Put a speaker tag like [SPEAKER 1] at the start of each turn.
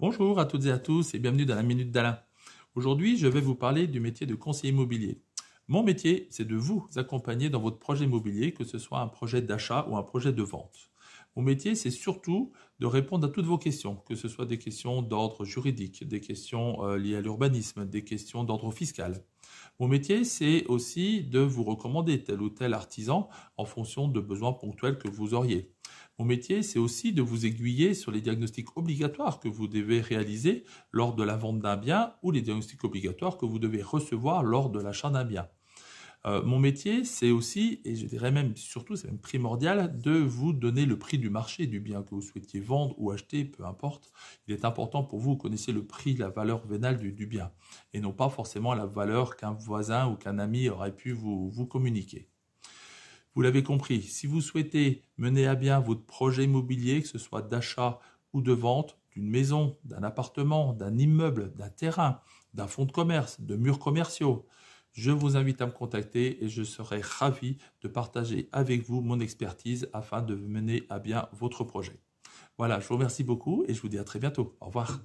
[SPEAKER 1] Bonjour à toutes et à tous et bienvenue dans la Minute d'Alain. Aujourd'hui, je vais vous parler du métier de conseiller immobilier. Mon métier, c'est de vous accompagner dans votre projet immobilier, que ce soit un projet d'achat ou un projet de vente. Mon métier, c'est surtout de répondre à toutes vos questions, que ce soit des questions d'ordre juridique, des questions euh, liées à l'urbanisme, des questions d'ordre fiscal. Mon métier, c'est aussi de vous recommander tel ou tel artisan en fonction de besoins ponctuels que vous auriez. Mon métier, c'est aussi de vous aiguiller sur les diagnostics obligatoires que vous devez réaliser lors de la vente d'un bien ou les diagnostics obligatoires que vous devez recevoir lors de l'achat d'un bien. Euh, mon métier, c'est aussi, et je dirais même surtout, c'est même primordial, de vous donner le prix du marché du bien que vous souhaitiez vendre ou acheter, peu importe. Il est important pour vous, vous connaissez le prix, la valeur vénale du, bien, et non pas forcément la valeur qu'un voisin ou qu'un ami aurait pu vous, vous communiquer. Vous l'avez compris, si vous souhaitez mener à bien votre projet immobilier, que ce soit d'achat ou de vente, d'une maison, d'un appartement, d'un immeuble, d'un terrain, d'un fonds de commerce, de murs commerciaux, je vous invite à me contacter et je serai ravi de partager avec vous mon expertise afin de mener à bien votre projet. Voilà, je vous remercie beaucoup et je vous dis à très bientôt. Au revoir.